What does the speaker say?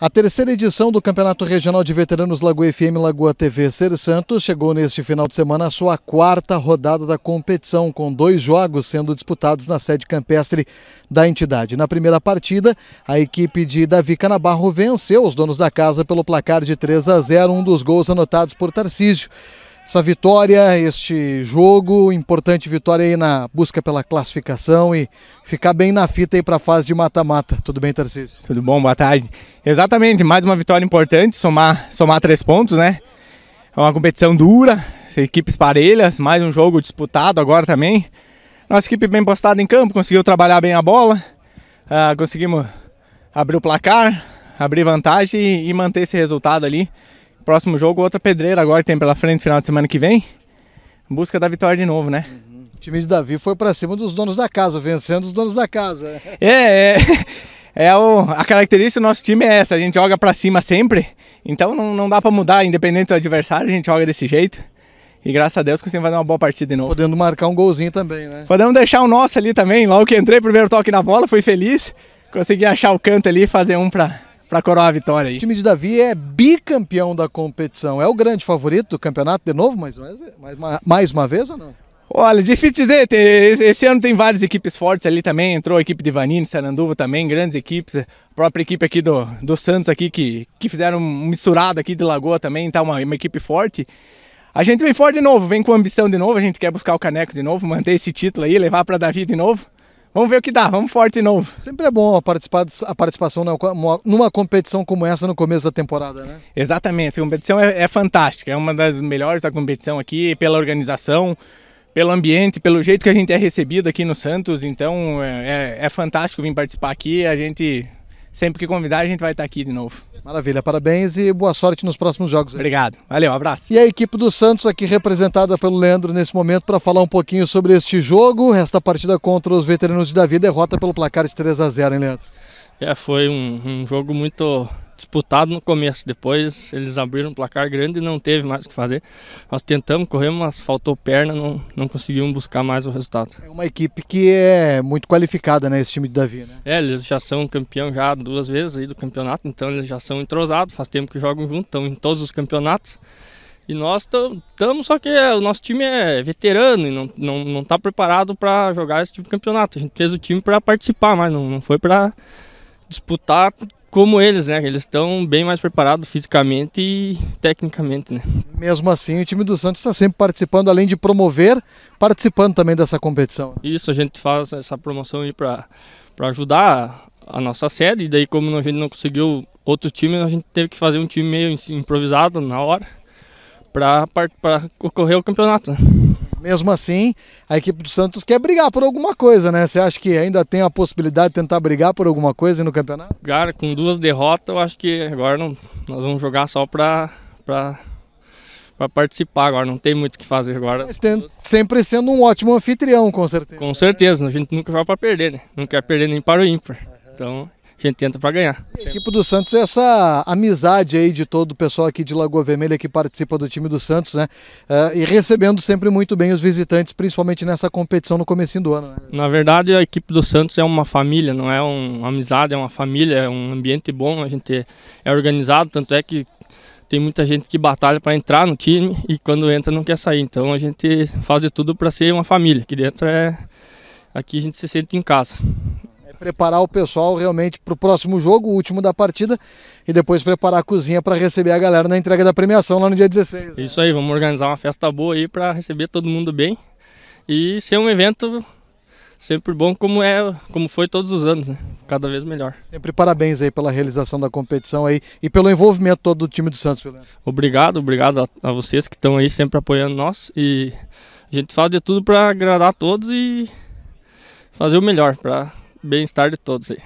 A terceira edição do Campeonato Regional de Veteranos Lagoa FM Lagoa TV Ser Santos chegou neste final de semana à sua quarta rodada da competição, com dois jogos sendo disputados na sede campestre da entidade. Na primeira partida, a equipe de Davi Canabarro venceu os donos da casa pelo placar de 3 a 0, um dos gols anotados por Tarcísio essa vitória, este jogo, importante vitória aí na busca pela classificação e ficar bem na fita aí para a fase de mata-mata. Tudo bem, Tarcísio? Tudo bom, boa tarde. Exatamente, mais uma vitória importante, somar, somar três pontos, né? É uma competição dura, equipes parelhas, mais um jogo disputado agora também. Nossa equipe bem postada em campo, conseguiu trabalhar bem a bola, uh, conseguimos abrir o placar, abrir vantagem e manter esse resultado ali. Próximo jogo, outra pedreira agora que tem pela frente final de semana que vem. busca da vitória de novo, né? Uhum. O time de Davi foi para cima dos donos da casa, vencendo os donos da casa. É, é, é o, a característica do nosso time é essa, a gente joga para cima sempre. Então não, não dá para mudar, independente do adversário, a gente joga desse jeito. E graças a Deus conseguimos fazer uma boa partida de novo. Podendo marcar um golzinho também, né? Podemos deixar o nosso ali também. Logo que entrei, primeiro toque na bola, fui feliz. Consegui achar o canto ali e fazer um para para coroar a vitória aí. O time de Davi é bicampeão da competição. É o grande favorito do campeonato de novo, mas mais, mais, mais uma vez ou não? Olha, difícil dizer, esse ano tem várias equipes fortes ali também, entrou a equipe de Vanini, Saranduva também, grandes equipes, a própria equipe aqui do, do Santos aqui, que, que fizeram um misturado aqui de Lagoa também, tá uma, uma equipe forte. A gente vem forte de novo, vem com ambição de novo, a gente quer buscar o caneco de novo, manter esse título aí, levar para Davi de novo. Vamos ver o que dá, vamos forte de novo. Sempre é bom a, participar, a participação numa competição como essa no começo da temporada, né? Exatamente, essa competição é, é fantástica, é uma das melhores da competição aqui, pela organização, pelo ambiente, pelo jeito que a gente é recebido aqui no Santos, então é, é, é fantástico vir participar aqui, a gente, sempre que convidar, a gente vai estar aqui de novo. Maravilha, parabéns e boa sorte nos próximos jogos. Obrigado, valeu, um abraço. E a equipe do Santos aqui representada pelo Leandro nesse momento para falar um pouquinho sobre este jogo, esta partida contra os veteranos de Davi, derrota pelo placar de 3 a 0 hein, Leandro? É, foi um, um jogo muito disputado no começo. Depois eles abriram um placar grande e não teve mais o que fazer. Nós tentamos, corremos, mas faltou perna, não, não conseguimos buscar mais o resultado. É uma equipe que é muito qualificada, né? Esse time de Davi, né? É, eles já são campeão já duas vezes aí do campeonato, então eles já são entrosados, faz tempo que jogam juntos, estão em todos os campeonatos. E nós estamos, só que é, o nosso time é veterano e não está não, não tá preparado para jogar esse tipo de campeonato. A gente fez o time para participar, mas não, não foi para disputar como eles, né? Eles estão bem mais preparados fisicamente e tecnicamente, né? Mesmo assim, o time do Santos está sempre participando, além de promover, participando também dessa competição. Né? Isso, a gente faz essa promoção aí para ajudar a nossa sede, e daí como a gente não conseguiu outro time, a gente teve que fazer um time meio improvisado na hora para ocorrer o campeonato. Né? Mesmo assim, a equipe do Santos quer brigar por alguma coisa, né? Você acha que ainda tem a possibilidade de tentar brigar por alguma coisa no campeonato? Cara, com duas derrotas, eu acho que agora não, nós vamos jogar só para pra participar agora, não tem muito o que fazer agora. Mas tem, sempre sendo um ótimo anfitrião, com certeza. Com né? certeza, a gente nunca vai para perder, né? Não quer perder nem para o ímpar. Então, a gente tenta para ganhar. A equipe do Santos é essa amizade aí de todo o pessoal aqui de Lagoa Vermelha que participa do time do Santos, né? Uh, e recebendo sempre muito bem os visitantes, principalmente nessa competição no começo do ano. Né? Na verdade, a equipe do Santos é uma família, não é uma amizade, é uma família, é um ambiente bom, a gente é organizado, tanto é que tem muita gente que batalha para entrar no time e quando entra não quer sair. Então a gente faz de tudo para ser uma família. Aqui dentro é aqui a gente se sente em casa preparar o pessoal realmente para o próximo jogo, o último da partida, e depois preparar a cozinha para receber a galera na entrega da premiação lá no dia 16. Né? Isso aí, vamos organizar uma festa boa aí para receber todo mundo bem e ser um evento sempre bom como é, como foi todos os anos, né? Cada vez melhor. Sempre parabéns aí pela realização da competição aí e pelo envolvimento todo do time do Santos, Obrigado, obrigado a, a vocês que estão aí sempre apoiando nós e a gente faz de tudo para agradar a todos e fazer o melhor para bem-estar de todos aí.